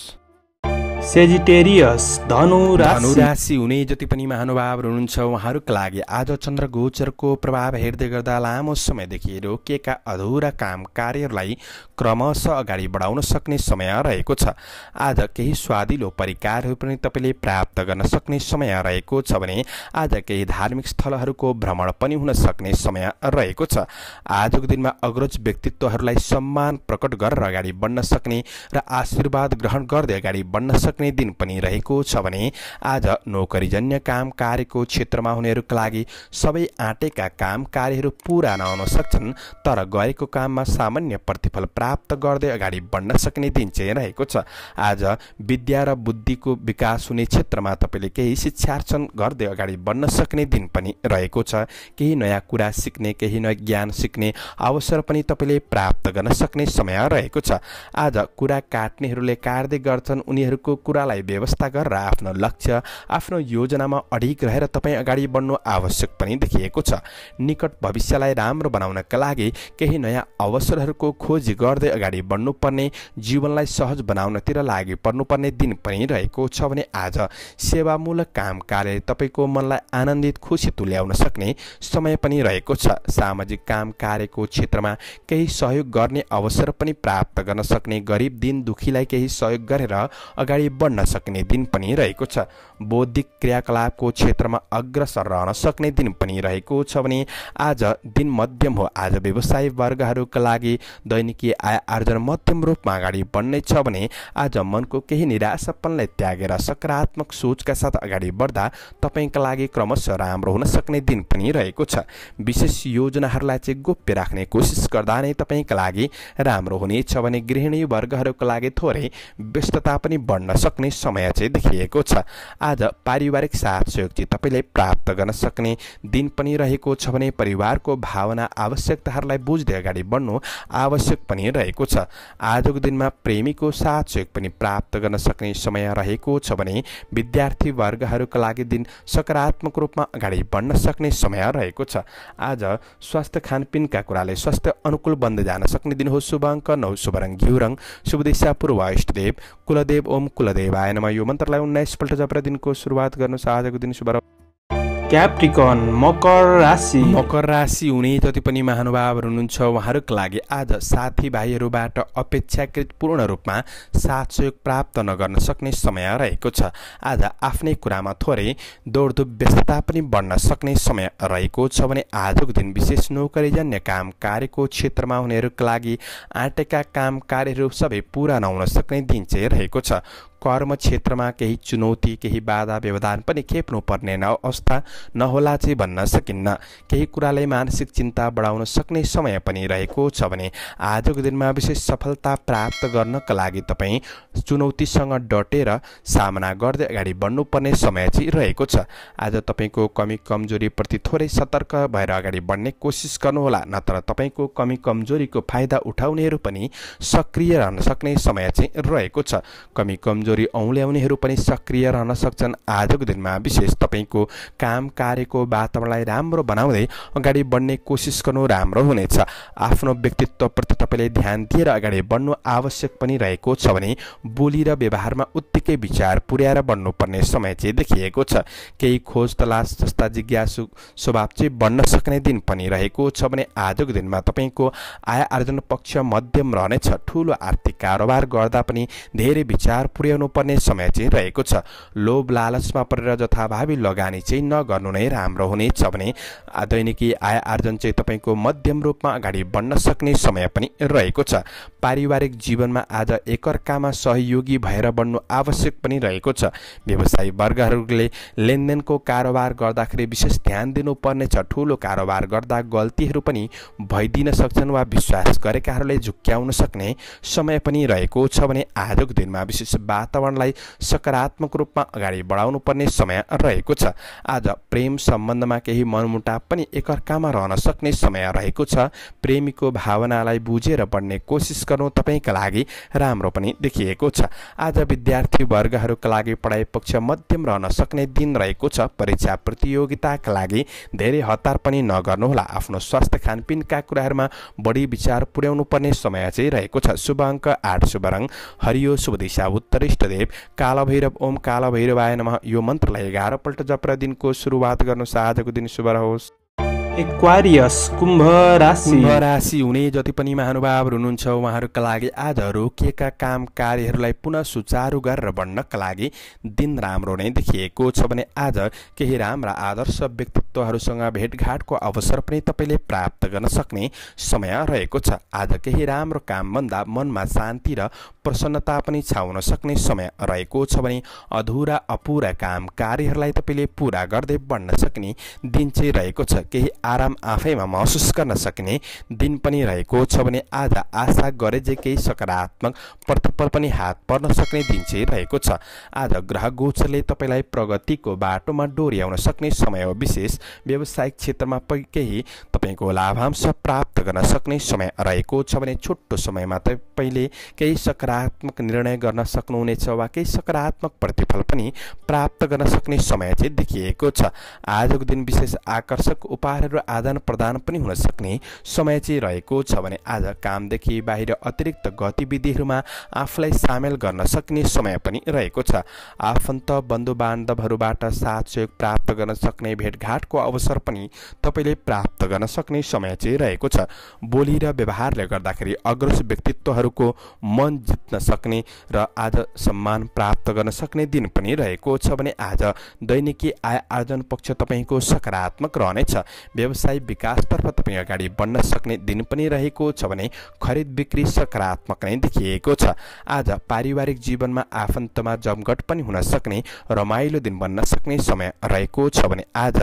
सेजिटेरियस धनु धनु राशि हुने जति पनि महानुभावहरू हुनुहुन्छ उहाँहरूको लागि आज चन्द्र गोचरको प्रभाव हेर्दै गर्दा लामो समयदेखि रोकिएका अधुरा काम कार्यहरूलाई क्रमशः अगाडि बढाउन सक्ने समय रहेको छ आज केही स्वादिलो परिकारहरू पनि तपाईँले प्राप्त गर्न सक्ने समय रहेको छ भने आज केही धार्मिक स्थलहरूको भ्रमण पनि हुन सक्ने समय रहेको छ आजको दिनमा अग्रज व्यक्तित्वहरूलाई सम्मान प्रकट गरेर अगाडि बढ्न सक्ने र आशीर्वाद ग्रहण गर्दै अगाडि बढ्न सक्ने सक्ने दिन पनि रहेको छ भने आज नोकरीजन्य काम कार्यको क्षेत्रमा हुनेहरूका लागि सबै आँटेका काम कार्यहरू पुरा नहुन सक्छन् तर गरेको काममा सामान्य प्रतिफल प्राप्त गर्दै अगाडि बढ्न सक्ने दिन चाहिँ रहेको छ आज विद्या र बुद्धिको विकास हुने क्षेत्रमा तपाईँले केही शिक्षार्चन गर्दै अगाडि बढ्न सक्ने दिन पनि रहेको छ केही नयाँ कुरा सिक्ने केही नयाँ ज्ञान सिक्ने अवसर पनि तपाईँले प्राप्त गर्न सक्ने समय रहेको छ आज कुरा काट्नेहरूले काट्दै गर्छन् उनीहरूको कुरालाई व्यवस्था गरेर आफ्नो लक्ष्य आफ्नो योजनामा अडिक रहेर तपाईँ अगाडि बढ्नु आवश्यक पनि देखिएको छ निकट भविष्यलाई राम्रो बनाउनका लागि केही नयाँ अवसरहरूको खोजी गर्दै अगाडि बढ्नुपर्ने जीवनलाई सहज बनाउनतिर लागि पर्नुपर्ने दिन पनि रहेको छ भने आज सेवामूलक काम कार्य तपाईँको मनलाई आनन्दित खुसी तुल्याउन सक्ने समय पनि रहेको छ सामाजिक काम कार्यको क्षेत्रमा केही सहयोग गर्ने अवसर पनि प्राप्त गर्न सक्ने गरिब दिन दुखीलाई केही सहयोग गरेर अगाडि बढ्न सक्ने दिन पनि रहेको छ बौद्धिक क्रियाकलापको क्षेत्रमा अग्रसर रहन सक्ने दिन पनि रहेको छ भने आज दिन मध्यम हो आज व्यवसाय वर्गहरूका लागि दैनिकी आय आर्जन मध्यम रूपमा अगाडि बढ्ने छ भने आज मनको केही निराशापनलाई त्यागेर सकारात्मक सोचका साथ अगाडि बढ्दा तपाईँका लागि क्रमशः राम्रो हुन सक्ने दिन पनि रहेको छ विशेष योजनाहरूलाई चाहिँ गोप्य राख्ने कोसिस गर्दा नै तपाईँका लागि राम्रो हुनेछ भने गृहिणी वर्गहरूको लागि थोरै व्यस्तता पनि बढ्न सक्ने समय चाहिँ देखिएको छ आज पारिवारिक साथ सहयोग चाहिँ तपाईँले प्राप्त गर्न सक्ने दिन पनि रहेको छ भने परिवारको भावना आवश्यकताहरूलाई बुझ्दै अगाडि बढ्नु आवश्यक पनि रहेको छ आजको दिनमा प्रेमीको साथ सहयोग पनि प्राप्त गर्न सक्ने समय रहेको छ भने विद्यार्थी वर्गहरूका लागि दिन सकारात्मक रूपमा अगाडि बढ्न सक्ने समय रहेको छ आज स्वास्थ्य खानपिनका कुराले स्वास्थ्य अनुकूल बन्द जान सक्ने दिन हो शुभ अङ्क नौ शुभ रङ घिउ रङ शुभ दिशा पूर्व इष्टदेव कुलदेव ओम कुल कुलदेव आएनमा यो मन्त्रलाई उन्नाइसपल्ट जपरा दिनको सुरुवात गर्नु आजको दिन शुभ क्याप्टिकन मकर राशि मकर राशि हुने जति पनि महानुभावहरू हुनुहुन्छ उहाँहरूको लागि आज साथीभाइहरूबाट अपेक्षाकृत पूर्ण रूपमा साथ सहयोग प्राप्त नगर्न सक्ने समय रहेको छ आज आफ्नै कुरामा थोरै दौडधुप व्यस्तता पनि बढ्न सक्ने समय रहेको छ भने आजको दिन विशेष नोकरीजन्य काम कार्यको क्षेत्रमा हुनेहरूको लागि आँटेका काम कार्यहरू सबै पुरा नहुन सक्ने दिन चाहिँ रहेको छ कर्म क्षेत्रमा केही चुनौती केही बाधा व्यवधान पनि खेप्नु खेप्नुपर्ने अवस्था नहोला चाहिँ भन्न सकिन्न केही कुराले मानसिक चिन्ता बढाउन सक्ने समय पनि रहेको छ भने आजको दिनमा विशेष सफलता प्राप्त गर्नका लागि तपाईँ चुनौतीसँग डटेर सामना गर्दै अगाडि बढ्नुपर्ने समय चाहिँ रहेको छ आज तपाईँको कमी कमजोरीप्रति थोरै सतर्क भएर अगाडि बढ्ने कोसिस गर्नुहोला नत्र तपाईँको कमी कमजोरीको फाइदा उठाउनेहरू पनि सक्रिय रहन सक्ने समय चाहिँ रहेको छ कमी कमजोरी चोरी औँल्याउनेहरू पनि सक्रिय रहन सक्छन् आजको दिनमा विशेष तपाईँको काम कार्यको वातावरणलाई राम्रो बनाउँदै अगाडि बढ्ने कोसिस गर्नु राम्रो हुनेछ आफ्नो व्यक्तित्वप्रति तपाईँले ध्यान दिएर अगाडि बढ्नु आवश्यक पनि रहेको छ भने बोली र व्यवहारमा उत्तिकै विचार पुर्याएर बढ्नुपर्ने समय चाहिँ देखिएको छ केही खोज तलास जस्ता जिज्ञासु स्वभाव चाहिँ बढ्न सक्ने दिन पनि रहेको छ भने आजको दिनमा तपाईँको आय आर्जन पक्ष मध्यम रहनेछ ठुलो आर्थिक कारोबार गर्दा पनि धेरै विचार पुर्याउ ल्याउनुपर्ने समय चाहिँ रहेको छ लोभ लालचमा परेर जथाभावी लगानी चाहिँ नगर्नु नै राम्रो हुनेछ भने दैनिकी आय आर्जन चाहिँ तपाईँको मध्यम रूपमा अगाडि बढ्न सक्ने समय पनि रहेको छ पारिवारिक जीवनमा आज एकअर्कामा सहयोगी भएर बढ्नु आवश्यक पनि रहेको छ व्यवसायी वर्गहरूले लेनदेनको कारोबार गर्दाखेरि विशेष ध्यान दिनुपर्नेछ ठुलो कारोबार गर्दा गल्तीहरू पनि भइदिन सक्छन् वा विश्वास गरेकाहरूले झुक्क्याउन सक्ने समय पनि रहेको छ भने आजको दिनमा विशेष बा वातावरणलाई सकारात्मक रूपमा अगाडि बढाउनु पर्ने समय रहेको छ आज प्रेम सम्बन्धमा केही मनमुटाव पनि एकअर्कामा रहन सक्ने समय रहेको छ प्रेमीको भावनालाई बुझेर पढ्ने कोसिस गर्नु तपाईँका लागि राम्रो पनि देखिएको छ आज विद्यार्थी वर्गहरूका लागि पढाइ पक्ष मध्यम रहन सक्ने दिन रहेको छ परीक्षा प्रतियोगिताका लागि धेरै हतार पनि नगर्नुहोला आफ्नो स्वास्थ्य खानपिनका कुराहरूमा बढी विचार पुर्याउनु पर्ने समय चाहिँ रहेको छ शुभ अङ्क आठ शुभ रङ हरियो शुभ दिशा उत्तरी इष्टदेव कालभैरव ओम कालभैरवाय नमः यो मन्त्रलाई एघारपल्ट जप्रा दिनको सुरुवात गर्नु आजको दिन शुभ रहोस् एक्वारियस कुम्भ राशि कुम्भ राशि हुने जति पनि महानुभावहरू हुनुहुन्छ उहाँहरूका लागि आजहरू के काम कार्यहरूलाई पुनः सुचारू गरेर बढ्नका लागि दिन राम्रो नै देखिएको छ भने आज केही राम्रा आदर्श व्यक्तित्वहरूसँग भेटघाटको अवसर पनि तपाईँले प्राप्त गर्न सक्ने समय रहेको छ आज केही राम्रो कामभन्दा मनमा शान्ति र प्रसन्नता पनि छाउन सक्ने समय रहेको छ भने अधुरा अपुरा काम कार्यहरूलाई तपाईँले पुरा गर्दै बढ्न सक्ने दिन चाहिँ रहेको छ केही आराम आफैमा महसुस गर्न सकिने दिन पनि रहेको छ भने आज आशा गरे जे केही सकारात्मक प्रतिफल पनि हात पर्न सक्ने दिन चाहिँ रहेको छ आज ग्रह गोचरले तपाईँलाई प्रगतिको बाटोमा डोर्याउन सक्ने समय हो विशेष व्यावसायिक क्षेत्रमा केही तपाईँको लाभांश प्राप्त गर्न सक्ने समय रहेको छ भने छोटो समयमा तपाईँले केही सकारात्मक निर्णय गर्न सक्नुहुनेछ वा केही सकारात्मक प्रतिफल पनि प्राप्त गर्न सक्ने समय चाहिँ देखिएको छ आजको दिन विशेष आकर्षक उपहार र आदान प्रदान पनि हुन सक्ने समय चाहिँ रहेको छ भने आज कामदेखि बाहिर अतिरिक्त गतिविधिहरूमा आफूलाई सामेल गर्न सक्ने समय पनि रहेको छ आफन्त बन्धु बान्धवहरूबाट साथ सहयोग प्राप्त गर्न सक्ने भेटघाटको अवसर पनि तपाईँले प्राप्त गर्न सक्ने समय चाहिँ रहेको छ बोली र व्यवहारले गर्दाखेरि अग्रस व्यक्तित्वहरूको मन जित्न सक्ने र आज सम्मान प्राप्त गर्न सक्ने दिन पनि रहेको छ भने आज दैनिकी आय आर्जन पक्ष तपाईँको सकारात्मक रहनेछ व्यवसाय विकासतर्फ तपाईँ अगाडि बढ्न सक्ने दिन पनि रहेको छ भने खरिद बिक्री सकारात्मक नै देखिएको छ आज पारिवारिक जीवनमा आफन्तमा जमघट पनि हुन सक्ने रमाइलो दिन बन्न सक्ने समय रहेको छ भने आज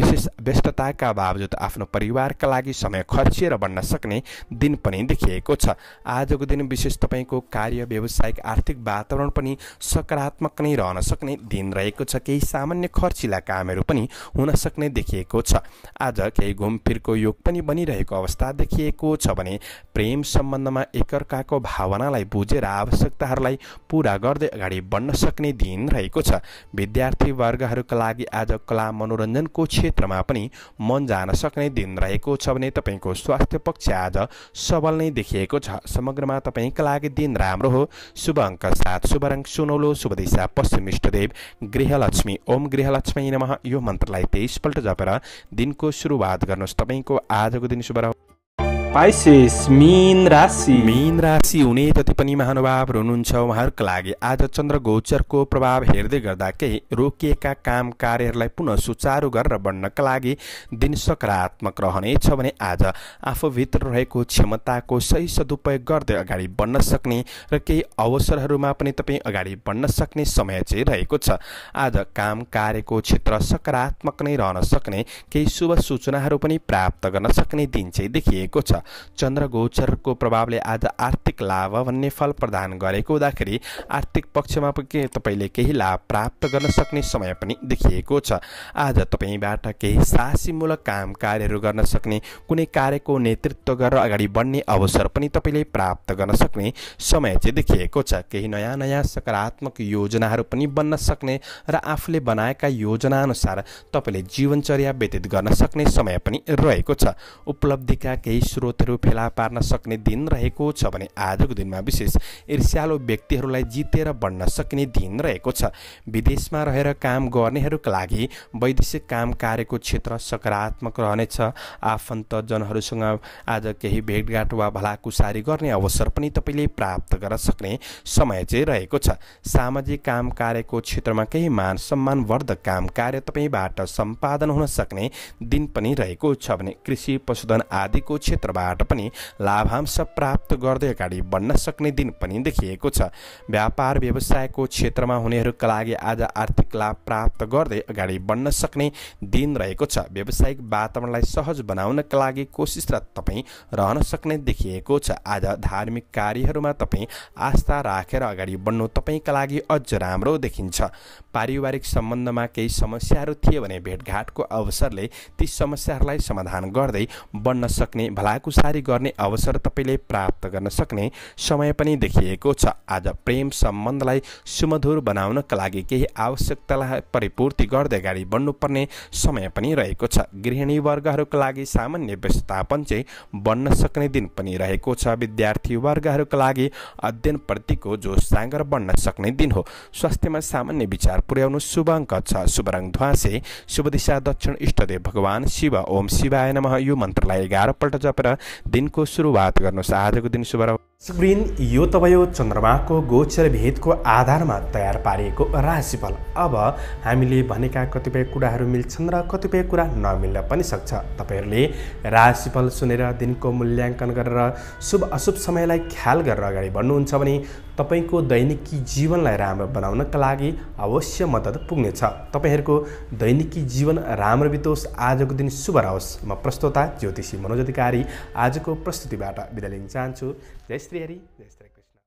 विशेष व्यस्तताका बावजुद आफ्नो परिवारका लागि समय खर्चिएर बन्न सक्ने दिन पनि देखिएको छ आजको दिन विशेष तपाईँको कार्य व्यवसायिक आर्थिक वातावरण पनि सकारात्मक नै रहन सक्ने दिन रहेको छ केही सामान्य खर्चिला कामहरू पनि हुन सक्ने देखिएको छ आज आज केही घुमफिरको योग पनि बनिरहेको अवस्था देखिएको छ भने प्रेम सम्बन्धमा एकअर्काको भावनालाई बुझेर आवश्यकताहरूलाई पुरा गर्दै अगाडि बढ्न सक्ने दिन रहेको छ विद्यार्थी वर्गहरूका लागि आज कला मनोरञ्जनको क्षेत्रमा पनि मन जान सक्ने दिन रहेको छ भने तपाईँको स्वास्थ्य पक्ष आज सबल नै देखिएको छ समग्रमा तपाईँका लागि दिन राम्रो हो शुभ अङ्क सात शुभ रङ सुनौलो शुभ दिशा पश्चिम इष्टदेव गृहलक्ष्मी ओम गृहलक्ष्मी नमः यो मन्त्रलाई तेइसपल्ट जपेर दिनको सुरुवात गर्नुहोस् तपाईँको आजको दिन शुभ रह पाइसेस मीन राशि मीन राशि हुने जति पनि महानुभाव हुनुहुन्छ उहाँहरूको लागि आज चन्द्र गोचरको प्रभाव हेर्दै गर्दा केही रोकिएका काम कार्यहरूलाई पुनः सुचारू गरेर बढ्नका लागि दिन सकारात्मक रहनेछ भने आज आफूभित्र रहेको क्षमताको सही सदुपयोग गर्दै अगाडि बढ्न सक्ने र केही अवसरहरूमा पनि तपाईँ अगाडि बढ्न सक्ने समय चाहिँ रहेको छ आज काम कार्यको क्षेत्र सकारात्मक नै रहन सक्ने केही शुभ सूचनाहरू पनि प्राप्त गर्न सक्ने दिन चाहिँ देखिएको छ चन्द्र गोचरको प्रभावले आज आर्थिक लाभ भन्ने फल प्रदान गरेको हुँदाखेरि आर्थिक पक्षमा के तपाईँले केही लाभ प्राप्त गर्न सक्ने समय पनि देखिएको छ आज तपाईँबाट केही साहसीमूलक काम कार्यहरू गर्न सक्ने कुनै कार्यको नेतृत्व गरेर अगाडि बढ्ने अवसर पनि तपाईँले प्राप्त गर्न सक्ने समय चाहिँ देखिएको छ केही नयाँ नयाँ सकारात्मक योजनाहरू पनि बन्न सक्ने र आफूले बनाएका योजनाअनुसार तपाईँले जीवनचर्या व्यतीत गर्न सक्ने समय पनि रहेको छ उपलब्धिका केही स्रोत स्रोतहरू फेला पार्न सक्ने दिन रहेको छ भने आजको दिनमा विशेष ईर्ष्यालो व्यक्तिहरूलाई जितेर बढ्न सक्ने दिन रहेको छ विदेशमा रहेर काम गर्नेहरूका लागि वैदेशिक काम कार्यको क्षेत्र सकारात्मक रहनेछ आफन्तजनहरूसँग आज केही भेटघाट वा भलाकुसारी गर्ने अवसर पनि तपाईँले प्राप्त गर्न सक्ने समय चाहिँ रहेको छ सामाजिक काम कार्यको क्षेत्रमा केही मान सम्मानवर्धक काम कार्य तपाईँबाट सम्पादन हुन सक्ने दिन पनि रहेको छ भने कृषि पशुधन आदिको क्षेत्रमा क्षेत्रबाट पनि लाभांश प्राप्त गर्दै अगाडि बढ्न सक्ने दिन पनि देखिएको छ व्यापार व्यवसायको क्षेत्रमा हुनेहरूका लागि आज आर्थिक लाभ प्राप्त गर्दै अगाडि बढ्न सक्ने दिन रहेको छ व्यावसायिक वातावरणलाई सहज बनाउनका लागि कोसिस र तपाईँ रहन सक्ने देखिएको छ आज धार्मिक कार्यहरूमा तपाईँ आस्था राखेर अगाडि बढ्नु तपाईँका लागि अझ राम्रो देखिन्छ पारिवारिक सम्बन्धमा केही समस्याहरू थिए भने भेटघाटको अवसरले ती समस्याहरूलाई समाधान गर्दै बढ्न सक्ने भला कुसारी गर्ने अवसर तपाईँले प्राप्त गर्न सक्ने समय पनि देखिएको छ आज प्रेम सम्बन्धलाई सुमधुर बनाउनका लागि केही आवश्यकतालाई परिपूर्ति गर्दै अगाडि बढ्नुपर्ने समय पनि रहेको छ गृहिणी वर्गहरूका लागि सामान्य व्यवस्थापन चाहिँ बन्न सक्ने दिन पनि रहेको छ विद्यार्थी वर्गहरूका लागि अध्ययनप्रतिको जो साँगर बन्न सक्ने दिन हो स्वास्थ्यमा सामान्य विचार पुर्याउनु शुभ अङ्क छ शुभ ध्वासे शुभ दिशा दक्षिण इष्टदेव भगवान् शिव ओम शिवाय नमः यो मन्त्रलाई एघारपल्ट जपेर दिनको सुरुवात गर्नुहोस् आजको दिन शुभ सुग्रीन यो त भयो चन्द्रमाको गोचर भेदको आधारमा तयार पारिएको राशिफल अब हामीले भनेका कतिपय कुराहरू मिल्छन् र कतिपय कुरा नमिल्न पनि सक्छ तपाईँहरूले राशिफल सुनेर दिनको मूल्याङ्कन गरेर शुभ अशुभ समयलाई ख्याल गरेर अगाडि बढ्नुहुन्छ भने तपाईँको दैनिकी जीवनलाई राम्रो बनाउनका लागि अवश्य मद्दत पुग्नेछ तपाईँहरूको दैनिकी जीवन राम्रो बितोस् आजको दिन शुभ रहोस् म प्रस्तोता ज्योतिषी मनोज अधिकारी आजको प्रस्तुतिबाट बिदा लिन चाहन्छु Dez er